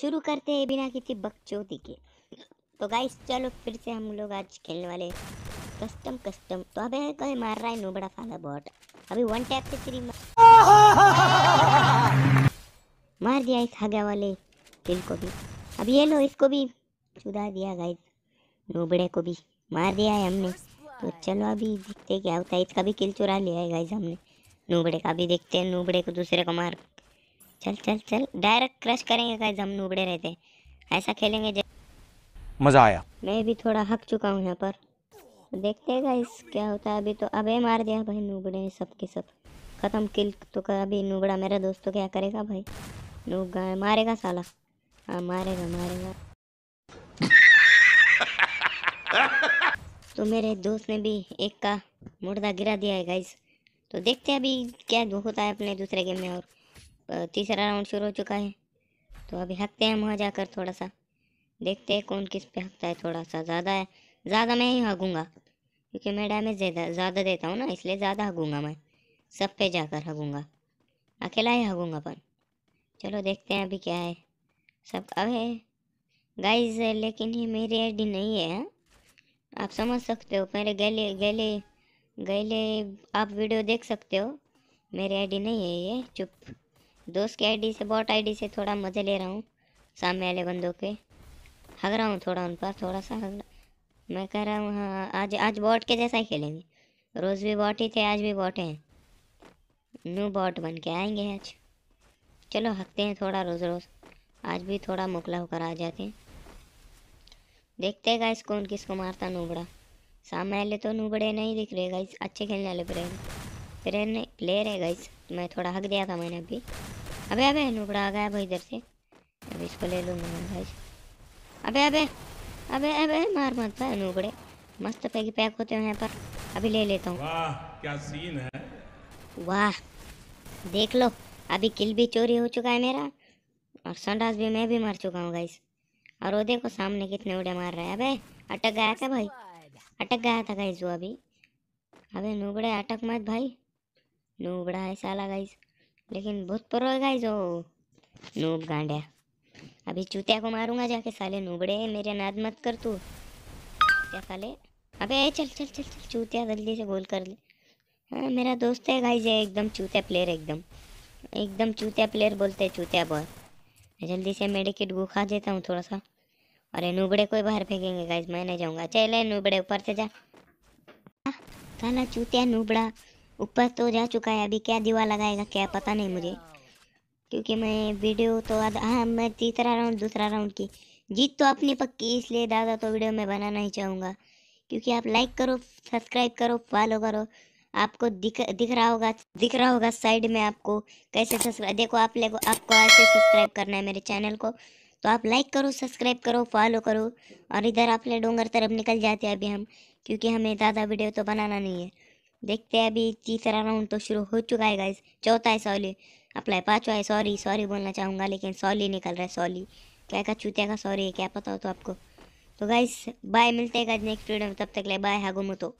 शुरू करते हैं बिना किसी बकचोदी के तो गाइस चलो फिर से हम लोग आज खेलने वाले कस्टम कस्टम तो अबे कोई मार रहा है नोबड़ा फाला बॉट अभी वन टैप से थ्री मार मार दिया इस हगा वाले किल को भी अब ये लो इसको भी चुदा दिया गाइस नोबड़े को भी मार दिया है हमने तो चलो अभी देखते क्या होता है इसका भी किल चुरा लिया है गाइस हमने नोबड़े का भी देखते हैं नोबड़े को दूसरे को मार चल चल चल डायरेक्ट क्रश करेंगे गाइस हम नुबड़े रहते ऐसा खेलेंगे मज़ा आया मैं भी थोड़ा हक चुका हूँ यहाँ पर देखते हैं गाइस क्या होता है अभी तो अबे मार दिया भाई नुबड़े सबके सब ख़त्म किल तो कर अभी नुबड़ा मेरा दोस्त तो क्या करेगा भाई नुबड़ा मारेगा साला हाँ मारेगा मारेगा तो मेरे दोस्त ने भी एक का मुर्दा गिरा दिया है गाइस तो देखते हैं अभी क्या होता है अपने दूसरे गेम में और तीसरा राउंड शुरू हो चुका है तो अभी हकते हैं वहाँ जाकर थोड़ा सा देखते हैं कौन किस पे हकता है थोड़ा सा ज़्यादा है ज़्यादा मैं ही हगूँगा क्योंकि मैं डैमेज ज़्यादा ज़्यादा देता हूँ ना इसलिए ज़्यादा हगूँगा मैं सब पे जाकर हगूँगा अकेला ही हगूँगा पर चलो देखते हैं अभी क्या है सब अब है गाइज लेकिन ये मेरी आई नहीं है हाँ? आप समझ सकते हो मेरे गले गले गले आप वीडियो देख सकते हो मेरी आई नहीं है ये चुप दोस्त की आईडी से बॉट आईडी से थोड़ा मज़े ले रहा हूँ सामने वाले बंदों के हग रहा हूँ थोड़ा उन पर थोड़ा सा हग रहा मैं कह रहा हूँ हाँ आज आज बॉट के जैसा ही खेलेंगे रोज़ भी बॉट ही थे आज भी बॉट हैं न्यू बॉट बन के आएंगे आज चलो हकते हैं थोड़ा रोज़ रोज़ आज भी थोड़ा मुकला होकर आ जाते हैं देखते हैं गाइस कौन किसको मारता नूबड़ा सामने वाले तो नूबड़े नहीं दिख रहे गाइस अच्छे खेलने वाले प्लेयर प्लेयर नहीं प्लेयर है गाइस मैं थोड़ा हक दिया था मैंने अभी अबे अबे नुकड़ा आ गया भाई इधर से अब इसको ले लूँगा मैं भाई अबे अबे अबे अबे मार मत पाए नुकड़े मस्त पैक पैक होते हैं यहाँ पर अभी ले लेता हूँ वाह क्या सीन है वाह देख लो अभी किल भी चोरी हो चुका है मेरा और संडास भी मैं भी मार चुका हूँ गाइस और वो देखो सामने कितने उड़े मार रहे है अबे अटक गया था भाई अटक गया था गाइस वो अभी अबे नुगड़े अटक मत भाई नूबड़ा है साला गाइस लेकिन बहुत प्रो है गाइस ओ नूब गांड्या अभी चूतिया को मारूंगा जाके साले नूबड़े मेरे नाद मत कर तू क्या साले अबे चल चल चल चल चूतिया जल्दी से गोल कर ले हाँ मेरा दोस्त है गाइस ये एकदम चूतिया प्लेयर एकदम एकदम चूतिया प्लेयर बोलते हैं चूतिया बॉय मैं जल्दी से मेडिकेट गो खा देता हूँ थोड़ा सा अरे नूबड़े कोई बाहर फेंकेंगे गाइस मैं नहीं जाऊँगा चले नूबड़े ऊपर से जा चूतिया नूबड़ा ऊपर तो जा चुका है अभी क्या दीवार लगाएगा क्या पता नहीं मुझे क्योंकि मैं वीडियो तो हाँ मैं तीसरा राउंड दूसरा राउंड की जीत तो अपनी पक्की इसलिए दादा तो वीडियो में बनाना ही चाहूँगा क्योंकि आप लाइक करो सब्सक्राइब करो फॉलो करो आपको दिख दिख रहा होगा दिख रहा होगा साइड में आपको कैसे सब्सक्राइब देखो आप ले आपको ऐसे सब्सक्राइब करना है मेरे चैनल को तो आप लाइक करो सब्सक्राइब करो फॉलो करो और इधर आप ले डोंगर तरफ निकल जाते हैं अभी हम क्योंकि हमें दादा वीडियो तो बनाना नहीं है देखते हैं अभी तीसरा राउंड तो शुरू हो चुका है गाइस चौथा है सॉली अप्लाई पाँचवा है सॉरी सॉरी बोलना चाहूँगा लेकिन सॉली निकल रहा है सॉली क्या का चूतिया का सॉरी है क्या पता हो तो आपको तो गाइस बाय मिलते हैं गाइज नेक्स्ट वीडियो में तब तक ले बाय हागो मुतो